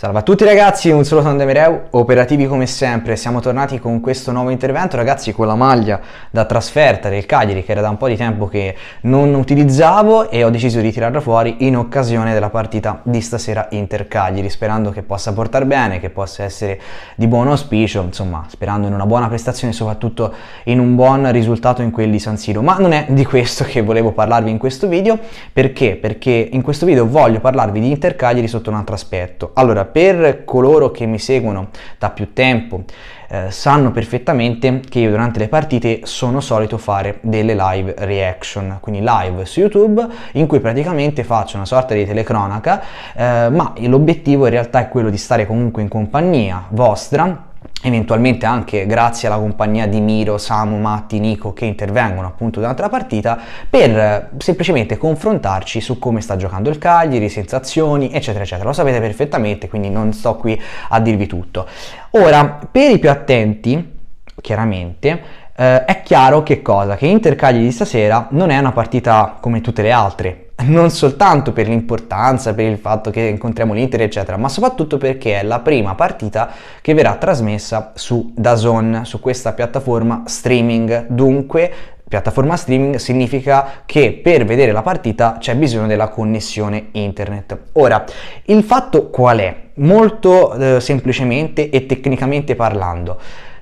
Salve a tutti ragazzi, un saluto da Demereu, operativi come sempre, siamo tornati con questo nuovo intervento ragazzi con la maglia da trasferta del Cagliari che era da un po' di tempo che non utilizzavo e ho deciso di tirarla fuori in occasione della partita di stasera Inter Cagliari sperando che possa portare bene, che possa essere di buon auspicio, insomma sperando in una buona prestazione soprattutto in un buon risultato in quelli San Siro ma non è di questo che volevo parlarvi in questo video perché? Perché in questo video voglio parlarvi di Inter Cagliari sotto un altro aspetto allora per coloro che mi seguono da più tempo eh, sanno perfettamente che io durante le partite sono solito fare delle live reaction, quindi live su YouTube in cui praticamente faccio una sorta di telecronaca, eh, ma l'obiettivo in realtà è quello di stare comunque in compagnia vostra eventualmente anche grazie alla compagnia di Miro, Samu, Matti, Nico che intervengono appunto durante la partita per eh, semplicemente confrontarci su come sta giocando il Cagliari, sensazioni eccetera eccetera, lo sapete perfettamente quindi non sto qui a dirvi tutto. Ora, per i più attenti, chiaramente, eh, è chiaro che cosa? Che Inter Cagliari di stasera non è una partita come tutte le altre, non soltanto per l'importanza, per il fatto che incontriamo l'Inter, eccetera, ma soprattutto perché è la prima partita che verrà trasmessa su DAZN, su questa piattaforma streaming. Dunque, piattaforma streaming significa che per vedere la partita c'è bisogno della connessione internet. Ora, il fatto qual è? Molto eh, semplicemente e tecnicamente parlando.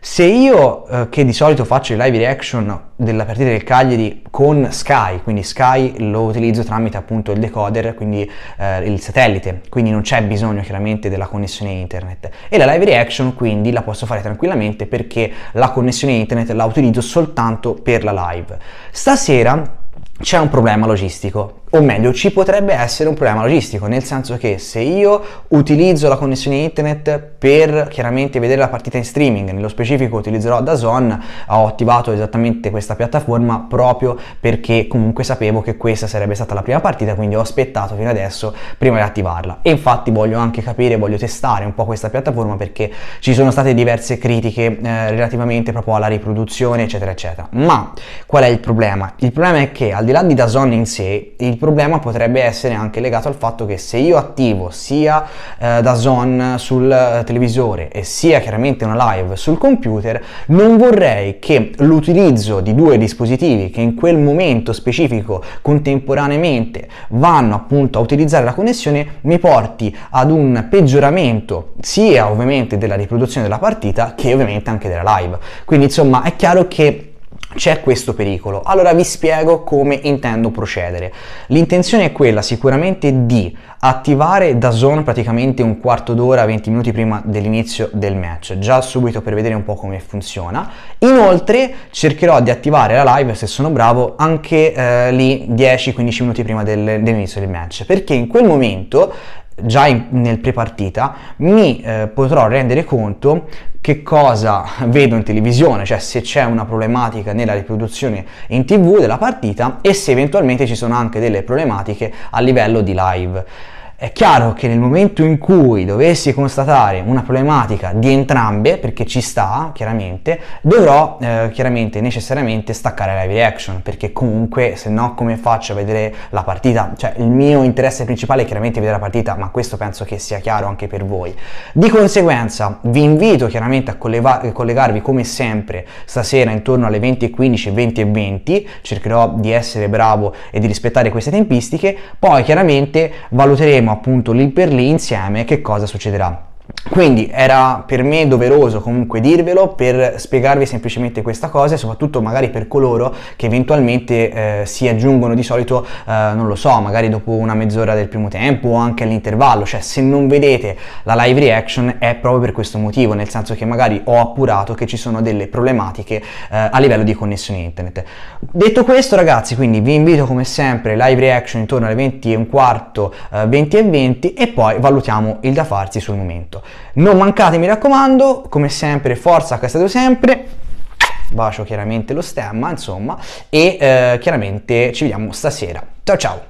Se io, eh, che di solito faccio i live reaction della partita del Cagliari con Sky, quindi Sky lo utilizzo tramite appunto il decoder, quindi eh, il satellite, quindi non c'è bisogno chiaramente della connessione internet. E la live reaction quindi la posso fare tranquillamente perché la connessione internet la utilizzo soltanto per la live. Stasera c'è un problema logistico o meglio ci potrebbe essere un problema logistico, nel senso che se io utilizzo la connessione internet per chiaramente vedere la partita in streaming, nello specifico utilizzerò DAZN, ho attivato esattamente questa piattaforma proprio perché comunque sapevo che questa sarebbe stata la prima partita, quindi ho aspettato fino adesso prima di attivarla. E infatti voglio anche capire, voglio testare un po' questa piattaforma perché ci sono state diverse critiche eh, relativamente proprio alla riproduzione, eccetera, eccetera. Ma qual è il problema? Il problema è che al di là di DAZN in sé, il problema potrebbe essere anche legato al fatto che se io attivo sia eh, da zone sul eh, televisore e sia chiaramente una live sul computer, non vorrei che l'utilizzo di due dispositivi che in quel momento specifico contemporaneamente vanno appunto a utilizzare la connessione mi porti ad un peggioramento sia ovviamente della riproduzione della partita che ovviamente anche della live. Quindi insomma è chiaro che c'è questo pericolo. Allora vi spiego come intendo procedere. L'intenzione è quella sicuramente di attivare da zone praticamente un quarto d'ora, 20 minuti prima dell'inizio del match, già subito per vedere un po' come funziona. Inoltre cercherò di attivare la live, se sono bravo, anche eh, lì 10-15 minuti prima del, dell'inizio del match, perché in quel momento già in, nel prepartita, mi eh, potrò rendere conto che cosa vedo in televisione, cioè se c'è una problematica nella riproduzione in tv della partita e se eventualmente ci sono anche delle problematiche a livello di live. È chiaro che nel momento in cui dovessi constatare una problematica di entrambe, perché ci sta chiaramente, dovrò eh, chiaramente necessariamente staccare la live action, perché comunque se no come faccio a vedere la partita? Cioè il mio interesse principale è chiaramente vedere la partita, ma questo penso che sia chiaro anche per voi. Di conseguenza vi invito chiaramente a collega- eh, collegarvi come sempre stasera intorno alle 20.15, 20.20, cercherò di essere bravo e di rispettare queste tempistiche, poi chiaramente valuteremo appunto lì per lì insieme che cosa succederà. Quindi era per me doveroso comunque dirvelo per spiegarvi semplicemente questa cosa e soprattutto magari per coloro che eventualmente eh, si aggiungono di solito, eh, non lo so, magari dopo una mezz'ora del primo tempo o anche all'intervallo, cioè se non vedete la live reaction è proprio per questo motivo, nel senso che magari ho appurato che ci sono delle problematiche eh, a livello di connessione internet. Detto questo ragazzi, quindi vi invito come sempre live reaction intorno alle 20 e un quarto, 20 eh, e 20 e poi valutiamo il da farsi sul momento. Non mancate, mi raccomando, come sempre, forza a che state sempre. Bacio chiaramente lo stemma, insomma, e eh, chiaramente ci vediamo stasera. Ciao ciao!